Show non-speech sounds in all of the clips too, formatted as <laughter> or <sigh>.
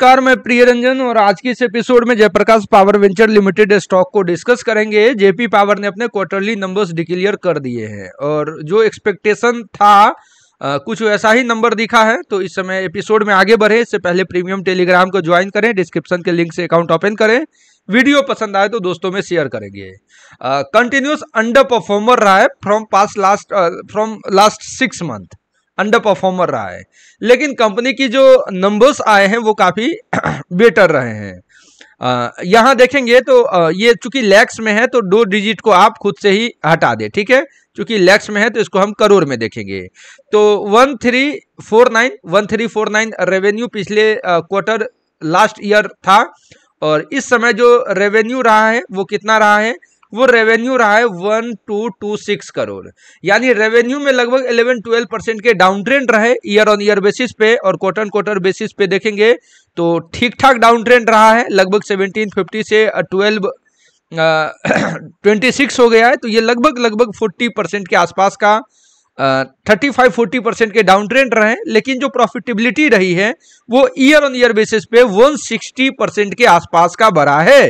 नमस्कार मैं प्रिय रंजन और आज के इस एपिसोड में Jaiprakash power venture limited stock को डिस्कस करेंगे जेपी पावर ने अपने क्वार्टरली नंबर्स डिक्लेयर कर दिए हैं और जो एक्सपेक्टेशन था आ, कुछ ऐसा ही नंबर दिखा है तो इस समय एपिसोड में आगे बढ़े इससे पहले प्रीमियम टेलीग्राम को ज्वाइन करें डिस्क्रिप्शन के लिंक से अकाउंट ओपन करें वीडियो पसंद आए तो दोस्तों में शेयर करेंगे कंटिन्यूस अंडर परफॉर्मर रहा है from past last from last six month underperformer रहा है लेकिन कंपनी की जो नंबर्स आए हैं वो काफ़ी बेटर <clears throat> रहे हैं यहाँ देखेंगे तो आ, ये चूंकि लैक्स में है तो दो डिजिट को आप खुद से ही हटा दें ठीक है चूंकि लैक्स में है तो इसको हम करोड़ में देखेंगे तो one three four nine one three four nine revenue पिछले क्वार्टर लास्ट ईयर था और इस समय जो रेवेन्यू रहा है वो कितना रहा है वो रेवेन्यू रहा है one two two six crore यानी रेवेन्यू में लगभग इलेवन ट्वेल्व परसेंट के डाउन ट्रेंड रहे ईयर ऑन ईयर बेसिस पे और क्वार्टर क्वार्टर बेसिस पे देखेंगे तो ठीक ठाक डाउन ट्रेंड रहा है लगभग सेवनटीन फिफ्टी से ट्वेल्व ट्वेंटी सिक्स हो गया है तो ये लगभग लगभग फोर्टी परसेंट के आसपास का थर्टी फाइव फोर्टी परसेंट के डाउन ट्रेंड रहे लेकिन जो प्रॉफिटेबिलिटी रही है वो ईयर ऑन ईयर बेसिस पे वन सिक्सटी परसेंट के आसपास का बढ़ा है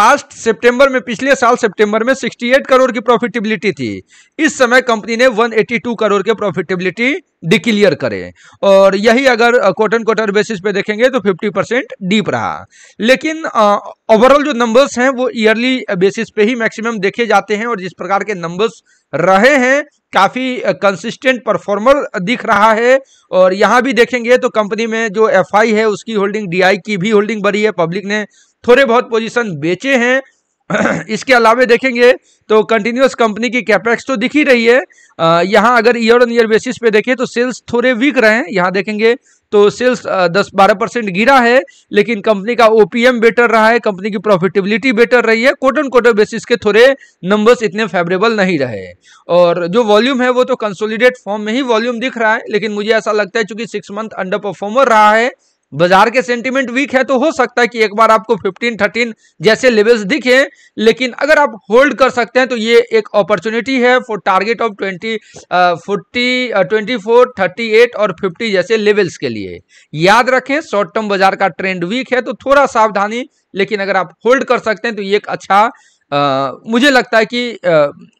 पास्ट सितंबर में पिछले साल सितंबर में 68 करोड़ की प्रॉफिटेबिलिटी थी इस समय कंपनी ने 182 करोड़ के प्रॉफिटेबिलिटी डिक्लियर करें और यही अगर कॉटन क्वार्टर बेसिस पे देखेंगे तो 50 परसेंट डीप रहा लेकिन ओवरऑल जो नंबर्स हैं वो ईयरली बेसिस पे ही मैक्सिमम देखे जाते हैं और जिस प्रकार के नंबर्स रहे हैं काफ़ी कंसिस्टेंट परफॉर्मर दिख रहा है और यहाँ भी देखेंगे तो कंपनी में जो एफआई है उसकी होल्डिंग डीआई की भी होल्डिंग बढ़ी है पब्लिक ने थोड़े बहुत पोजिशन बेचे हैं <clears throat> इसके अलावा देखेंगे तो कंटिन्यूस कंपनी की कैपेक्स तो दिख ही रही है यहाँ अगर ईयर ऑन ईयर बेसिस पे देखें तो सेल्स थोड़े वीक रहे हैं यहाँ देखेंगे तो सेल्स दस बारह परसेंट गिरा है लेकिन कंपनी का ओपीएम बेटर रहा है कंपनी की प्रॉफिटेबिलिटी बेटर रही है क्वार्टर क्वार्टर बेसिस के थोड़े नंबर्स इतने फेवरेबल नहीं रहे और जो वॉल्यूम है वो तो कंसोलिडेट फॉर्म में ही वॉल्यूम दिख रहा है लेकिन मुझे ऐसा लगता है चूंकि सिक्स मंथ अंडर परफॉर्मर रहा है बाजार के सेंटीमेंट वीक है तो हो सकता है कि एक बार आपको 15 13 जैसे लेवल्स दिखे लेकिन अगर आप होल्ड कर सकते हैं तो ये एक अपॉर्चुनिटी है for target of 20 forty twenty four thirty eight और 50 जैसे लेवल्स के लिए याद रखें शॉर्ट टर्म बाजार का ट्रेंड वीक है तो थोड़ा सावधानी लेकिन अगर आप होल्ड कर सकते हैं तो ये एक अच्छा uh, मुझे लगता है कि uh,